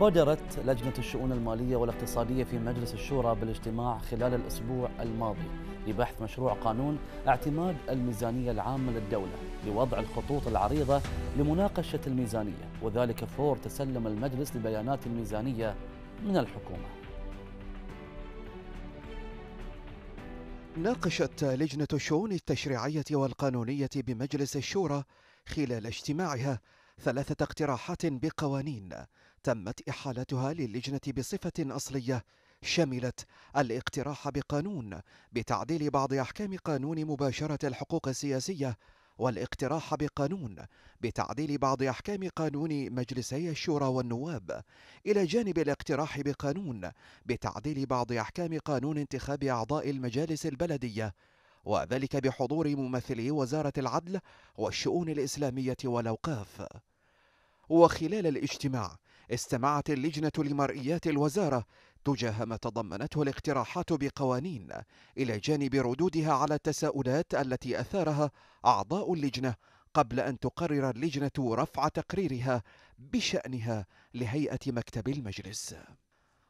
بادرت لجنة الشؤون المالية والاقتصادية في مجلس الشورى بالاجتماع خلال الأسبوع الماضي لبحث مشروع قانون اعتماد الميزانية العامة للدولة لوضع الخطوط العريضة لمناقشة الميزانية وذلك فور تسلم المجلس لبيانات الميزانية من الحكومة ناقشت لجنة الشؤون التشريعية والقانونية بمجلس الشورى خلال اجتماعها ثلاثة اقتراحات بقوانين تمت إحالتها للجنة بصفة أصلية شملت الاقتراح بقانون بتعديل بعض أحكام قانون مباشرة الحقوق السياسية والاقتراح بقانون بتعديل بعض احكام قانون مجلسي الشورى والنواب الى جانب الاقتراح بقانون بتعديل بعض احكام قانون انتخاب اعضاء المجالس البلديه وذلك بحضور ممثلي وزاره العدل والشؤون الاسلاميه والاوقاف وخلال الاجتماع استمعت اللجنة لمرئيات الوزارة تجاه ما تضمنته الاقتراحات بقوانين إلى جانب ردودها على التساؤلات التي أثارها أعضاء اللجنة قبل أن تقرر اللجنة رفع تقريرها بشأنها لهيئة مكتب المجلس.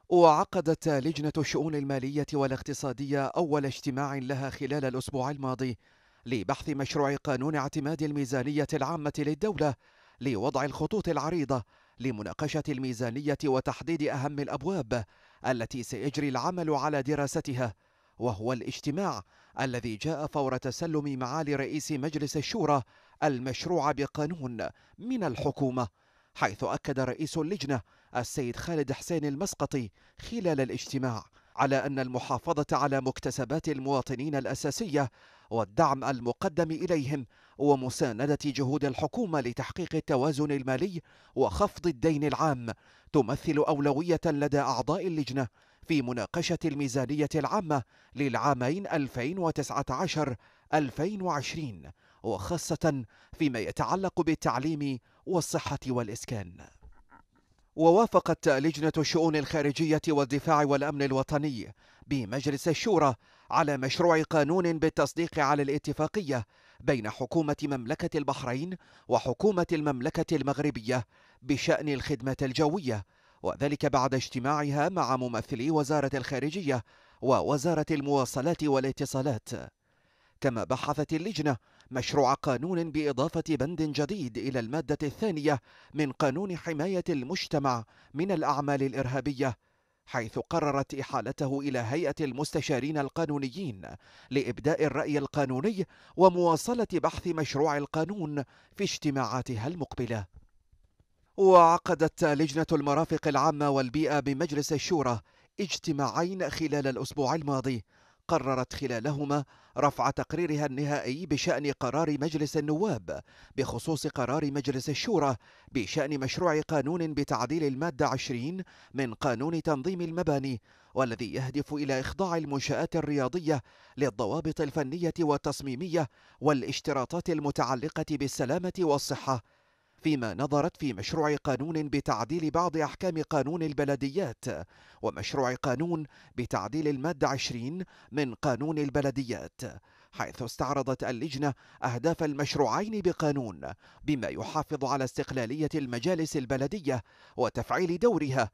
وعقدت لجنة الشؤون المالية والاقتصادية أول اجتماع لها خلال الأسبوع الماضي لبحث مشروع قانون اعتماد الميزانية العامة للدولة لوضع الخطوط العريضة لمناقشة الميزانية وتحديد أهم الأبواب التي سيجري العمل على دراستها وهو الاجتماع الذي جاء فور تسلم معالي رئيس مجلس الشورى المشروع بقانون من الحكومة حيث أكد رئيس اللجنة السيد خالد حسين المسقطي خلال الاجتماع على أن المحافظة على مكتسبات المواطنين الأساسية والدعم المقدم إليهم ومساندة جهود الحكومة لتحقيق التوازن المالي وخفض الدين العام تمثل أولوية لدى أعضاء اللجنة في مناقشة الميزانية العامة للعامين 2019 2020 وخاصة فيما يتعلق بالتعليم والصحة والإسكان ووافقت لجنة الشؤون الخارجية والدفاع والأمن الوطني بمجلس الشورى على مشروع قانون بالتصديق على الاتفاقية بين حكومة مملكة البحرين وحكومة المملكة المغربية بشأن الخدمة الجوية وذلك بعد اجتماعها مع ممثلي وزارة الخارجية ووزارة المواصلات والاتصالات كما بحثت اللجنة مشروع قانون بإضافة بند جديد إلى المادة الثانية من قانون حماية المجتمع من الأعمال الإرهابية حيث قررت إحالته إلى هيئة المستشارين القانونيين لإبداء الرأي القانوني ومواصلة بحث مشروع القانون في اجتماعاتها المقبلة وعقدت لجنة المرافق العامة والبيئة بمجلس الشورى اجتماعين خلال الأسبوع الماضي قررت خلالهما رفع تقريرها النهائي بشأن قرار مجلس النواب بخصوص قرار مجلس الشورى بشأن مشروع قانون بتعديل المادة 20 من قانون تنظيم المباني والذي يهدف إلى إخضاع المنشآت الرياضية للضوابط الفنية والتصميمية والاشتراطات المتعلقة بالسلامة والصحة فيما نظرت في مشروع قانون بتعديل بعض أحكام قانون البلديات ومشروع قانون بتعديل المادة 20 من قانون البلديات حيث استعرضت اللجنة أهداف المشروعين بقانون بما يحافظ على استقلالية المجالس البلدية وتفعيل دورها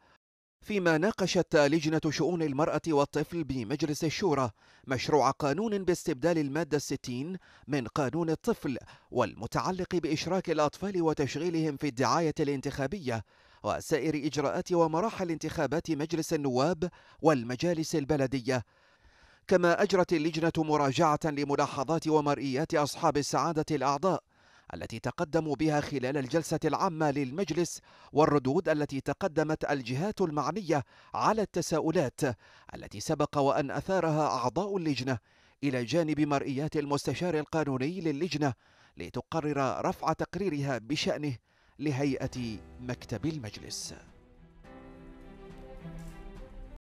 فيما ناقشت لجنة شؤون المرأة والطفل بمجلس الشورى مشروع قانون باستبدال المادة 60 من قانون الطفل والمتعلق بإشراك الأطفال وتشغيلهم في الدعاية الانتخابية وسائر إجراءات ومراحل انتخابات مجلس النواب والمجالس البلدية كما أجرت اللجنة مراجعة لملاحظات ومرئيات أصحاب السعادة الأعضاء التي تقدموا بها خلال الجلسة العامة للمجلس والردود التي تقدمت الجهات المعنية على التساؤلات التي سبق وأن أثارها أعضاء اللجنة إلى جانب مرئيات المستشار القانوني للجنة لتقرر رفع تقريرها بشأنه لهيئة مكتب المجلس